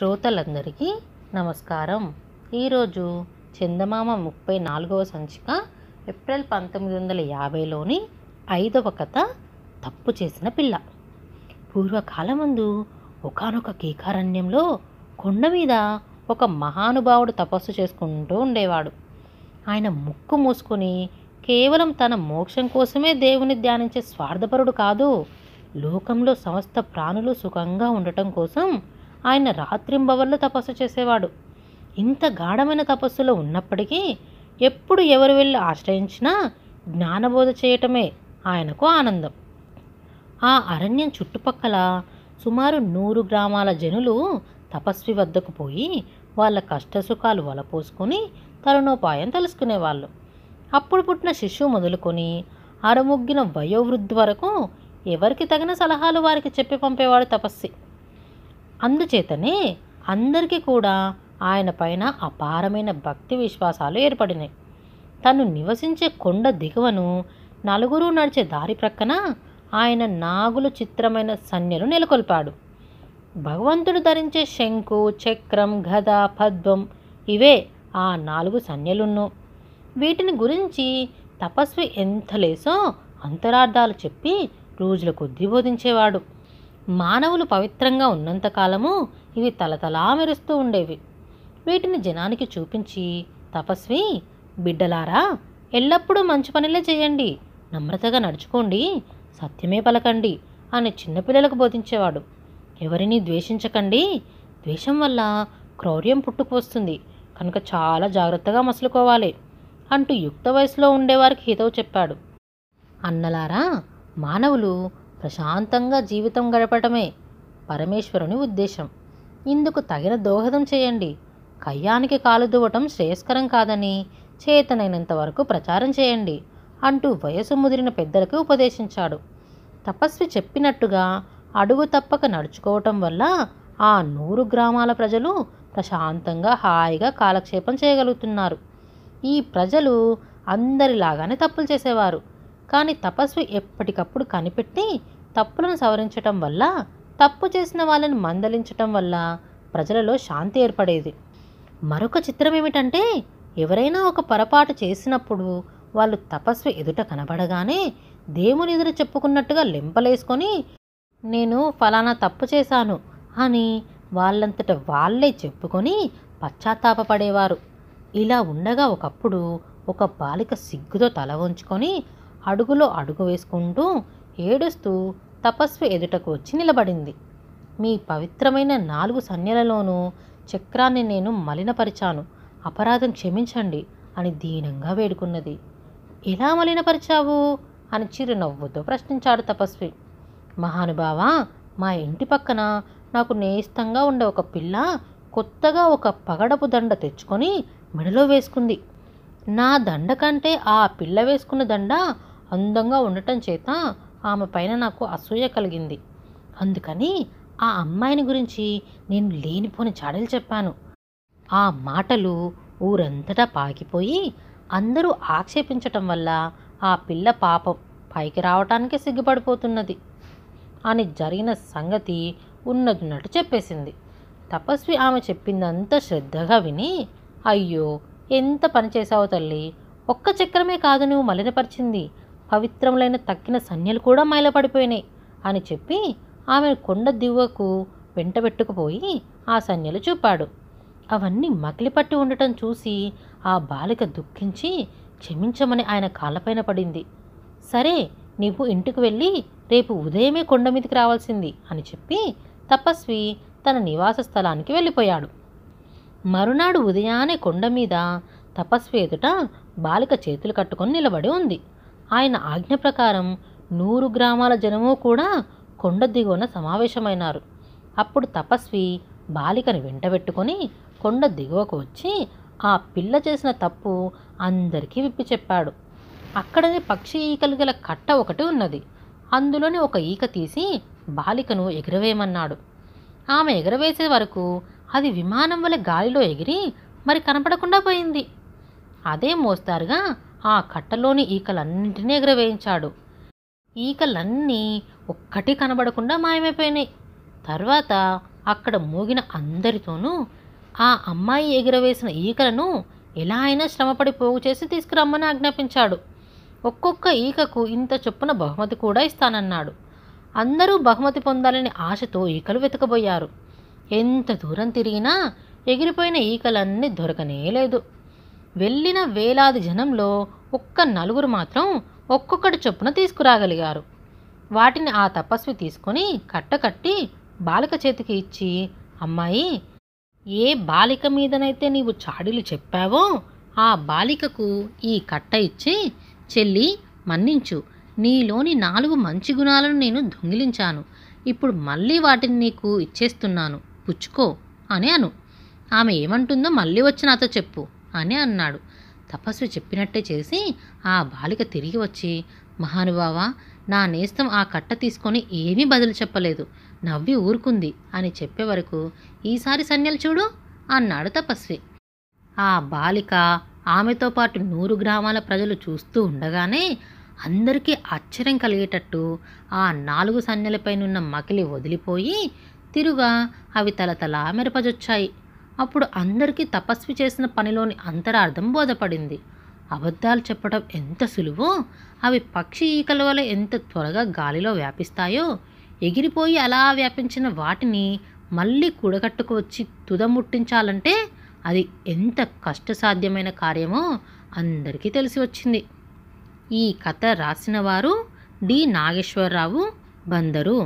శ్రోతలందరికీ నమస్కారం ఈరోజు చందమామ ముప్పై నాలుగవ సంచిక ఏప్రిల్ పంతొమ్మిది వందల యాభైలోని ఐదవ కథ తప్పు చేసిన పిల్ల పూర్వకాలమందు ఒకనొక కీకారణ్యంలో కొండ మీద ఒక మహానుభావుడు తపస్సు చేసుకుంటూ ఉండేవాడు ఆయన ముక్కు మూసుకొని కేవలం తన మోక్షం కోసమే దేవుని ధ్యానించే స్వార్థపరుడు కాదు లోకంలో సమస్త ప్రాణులు సుఖంగా ఉండటం కోసం ఆయన రాత్రింబవర్లు తపస్సు చేసేవాడు ఇంత గాఢమైన తపస్సులో ఉన్నప్పటికీ ఎప్పుడు ఎవరు వెళ్ళి ఆశ్రయించినా జ్ఞానబోధ చేయటమే ఆయనకు ఆనందం ఆ అరణ్యం చుట్టుపక్కల సుమారు నూరు గ్రామాల జనులు తపస్వి వద్దకు పోయి వాళ్ళ కష్టసుఖాలు వలపోసుకొని తరుణోపాయం తెలుసుకునేవాళ్ళు అప్పుడు పుట్టిన శిశువు మొదలుకొని అరముగ్గిన వయోవృద్ధి వరకు ఎవరికి తగిన సలహాలు వారికి చెప్పి పంపేవాడు తపస్సి అందుచేతనే అందరికీ కూడా ఆయన పైన అపారమైన భక్తి విశ్వాసాలు ఏర్పడినాయి తను నివసించే కొండ దిగువను నలుగురు నడిచే దారి ప్రక్కన ఆయన నాగుల చిత్రమైన సన్యలు నెలకొల్పాడు భగవంతుడు ధరించే శంకు చక్రం గద పద్మం ఇవే ఆ నాలుగు సన్యలున్ను వీటిని గురించి తపస్వి ఎంత లేసో అంతరార్థాలు చెప్పి రోజుల కొద్దీ బోధించేవాడు మానవులు పవిత్రంగా ఉన్నంతకాలము ఇవి తలతలా మెరుస్తూ ఉండేవి వీటిని జనానికి చూపించి తపస్వి బిడ్డలారా ఎల్లప్పుడూ మంచి పనులే చేయండి నమ్రతగా నడుచుకోండి సత్యమే పలకండి అని చిన్నపిల్లలకు బోధించేవాడు ఎవరిని ద్వేషించకండి ద్వేషం వల్ల క్రౌర్యం పుట్టుకు వస్తుంది కనుక చాలా జాగ్రత్తగా మసులుకోవాలి అంటూ యుక్త వయసులో ఉండేవారికి హితవు చెప్పాడు అన్నలారా మానవులు ప్రశాంతంగా జీవితం గడపటమే పరమేశ్వరుని ఉద్దేశం ఇందుకు తగిన దోహదం చేయండి కయ్యానికి కాలు దువ్వటం శ్రేయస్కరం కాదని చేతనైనంత వరకు ప్రచారం చేయండి అంటూ వయసు ముదిరిన పెద్దలకు ఉపదేశించాడు తపస్వి చెప్పినట్టుగా అడుగు తప్పక నడుచుకోవటం వల్ల ఆ నూరు గ్రామాల ప్రజలు ప్రశాంతంగా హాయిగా కాలక్షేపం చేయగలుగుతున్నారు ఈ ప్రజలు అందరిలాగానే తప్పులు చేసేవారు కానీ తపస్సు ఎప్పటికప్పుడు కనిపెట్టి తప్పులను సవరించటం వల్ల తప్పు చేసిన వాళ్ళని మందలించటం వల్ల ప్రజలలో శాంతి ఏర్పడేది మరొక చిత్రం ఏమిటంటే ఎవరైనా ఒక పొరపాటు చేసినప్పుడు వాళ్ళు తపస్వి ఎదుట కనబడగానే దేవుని ఎదురు చెప్పుకున్నట్టుగా లింపలేసుకొని నేను ఫలానా తప్పు చేశాను అని వాళ్ళంతట వాళ్ళే చెప్పుకొని పశ్చాత్తాపడేవారు ఇలా ఉండగా ఒకప్పుడు ఒక బాలిక సిగ్గుతో తల వంచుకొని అడుగులో అడుగు వేసుకుంటూ ఏడుస్తూ తపస్వి ఎదుటకు వచ్చి నిలబడింది మీ పవిత్రమైన నాలుగు సన్యలలోనూ చక్రాన్ని నేను మలినపరిచాను అపరాధం క్షమించండి అని దీనంగా వేడుకున్నది ఎలా మలినపరిచావు అని చిరునవ్వుతో ప్రశ్నించాడు తపస్వి మహానుభావా మా ఇంటి పక్కన నాకు నేస్తంగా ఉండే ఒక పిల్ల కొత్తగా ఒక పగడపు దండ తెచ్చుకొని మెడలో వేసుకుంది నా దండ కంటే ఆ పిల్ల వేసుకున్న దండ అందంగా ఉండటం చేత ఆమె పైన నాకు అసూయ కలిగింది అందుకని ఆ అమ్మాయిని గురించి నేను లేనిపోని చాడలు చెప్పాను ఆ మాటలు ఊరంతటా పాకిపోయి అందరూ ఆక్షేపించటం వల్ల ఆ పిల్ల పాపం పైకి రావటానికి సిగ్గుపడిపోతున్నది అని జరిగిన సంగతి నటు చెప్పేసింది తపస్వి ఆమె చెప్పిందంతా శ్రద్ధగా విని అయ్యో ఎంత పని చేశావు తల్లి ఒక్క చక్రమే కాదు నువ్వు మలినపరిచింది పవిత్రములైన తక్కిన సన్యలు కూడా మైలపడిపోయినాయి అని చెప్పి ఆమె కొండ దివ్వకు వెంటబెట్టుకుపోయి ఆ సన్యలు చూపాడు అవన్నీ మకిలిపట్టి ఉండటం చూసి ఆ బాలిక దుఃఖించి క్షమించమని ఆయన కాళ్ళపైన పడింది సరే నీవు ఇంటికి వెళ్ళి రేపు ఉదయమే కొండ మీదకి రావాల్సింది అని చెప్పి తపస్వి తన నివాస స్థలానికి వెళ్ళిపోయాడు మరునాడు ఉదయాన్నే కొండ మీద తపస్వి ఎదుట బాలిక చేతులు కట్టుకొని నిలబడి ఉంది ఆయన ఆజ్ఞ ప్రకారం నూరు గ్రామాల జనము కూడా కొండ దిగువన సమావేశమైనారు అప్పుడు తపస్వి బాలికను వెంటబెట్టుకొని కొండ దిగువకు వచ్చి ఆ పిల్ల చేసిన తప్పు అందరికీ విప్పి చెప్పాడు అక్కడనే పక్షి ఈకలు గల కట్ట ఒకటి ఉన్నది అందులోని ఒక ఈక తీసి బాలికను ఎగురవేయమన్నాడు ఆమె ఎగరవేసే వరకు అది విమానం వల్ల గాలిలో ఎగిరి మరి కనపడకుండా పోయింది అదే మోస్తారుగా ఆ కట్టలోని ఈకలన్నింటినీ ఎగరవేయించాడు ఈకలన్నీ ఒక్కటి కనబడకుండా మాయమైపోయినాయి తర్వాత అక్కడ మూగిన అందరితోనూ ఆ అమ్మాయి ఎగురవేసిన ఈకలను ఎలా అయినా శ్రమపడి పోగు చేసి తీసుకురమ్మని ఆజ్ఞాపించాడు ఒక్కొక్క ఈకకు ఇంత చొప్పున బహుమతి కూడా ఇస్తానన్నాడు అందరూ బహుమతి పొందాలని ఆశతో ఈకలు వెతకబోయారు ఎంత దూరం తిరిగినా ఎగిరిపోయిన ఈకలన్నీ దొరకనే లేదు వెళ్ళిన వేలాది జనంలో ఒక్క నలుగురు మాత్రం ఒక్కొక్కటి చొప్పున తీసుకురాగలిగారు వాటిని ఆ తపస్వి తీసుకొని కట్టకట్టి బాలిక చేతికి ఇచ్చి అమ్మాయి ఏ బాలిక మీదనైతే నీవు చాడీలు చెప్పావో ఆ బాలికకు ఈ కట్ట ఇచ్చి చెల్లి మన్నించు నీలోని నాలుగు మంచి గుణాలను నేను దొంగిలించాను ఇప్పుడు మళ్ళీ వాటిని నీకు ఇచ్చేస్తున్నాను పుచ్చుకో అని అను ఆమె ఏమంటుందో మళ్ళీ వచ్చి నాతో చెప్పు అని అన్నాడు తపస్వి చెప్పినట్టే చేసి ఆ బాలిక తిరిగి వచ్చి మహానుభావ నా నేస్తం ఆ కట్ట తీసుకొని ఏమీ బదులు చెప్పలేదు నవ్వి ఊరుకుంది అని చెప్పే వరకు ఈసారి సన్యలు చూడు అన్నాడు తపస్వి ఆ బాలిక ఆమెతో పాటు నూరు గ్రామాల ప్రజలు చూస్తూ ఉండగానే అందరికీ ఆశ్చర్యం కలిగేటట్టు ఆ నాలుగు సన్యలపైనున్న మకిలి వదిలిపోయి తిరుగా అవి తలతలా మెరపజొచ్చాయి అప్పుడు అందరికీ తపస్వి చేసిన పనిలోని అంతరార్థం బోధపడింది అబద్ధాలు చెప్పడం ఎంత సులువో అవి పక్షి ఈకల వల్ల ఎంత త్వరగా గాలిలో వ్యాపిస్తాయో ఎగిరిపోయి అలా వ్యాపించిన వాటిని మళ్ళీ కూడగట్టుకు వచ్చి తుదముట్టించాలంటే అది ఎంత కష్టసాధ్యమైన కార్యమో అందరికీ తెలిసి వచ్చింది ఈ కథ రాసిన వారు డి నాగేశ్వరరావు బందరు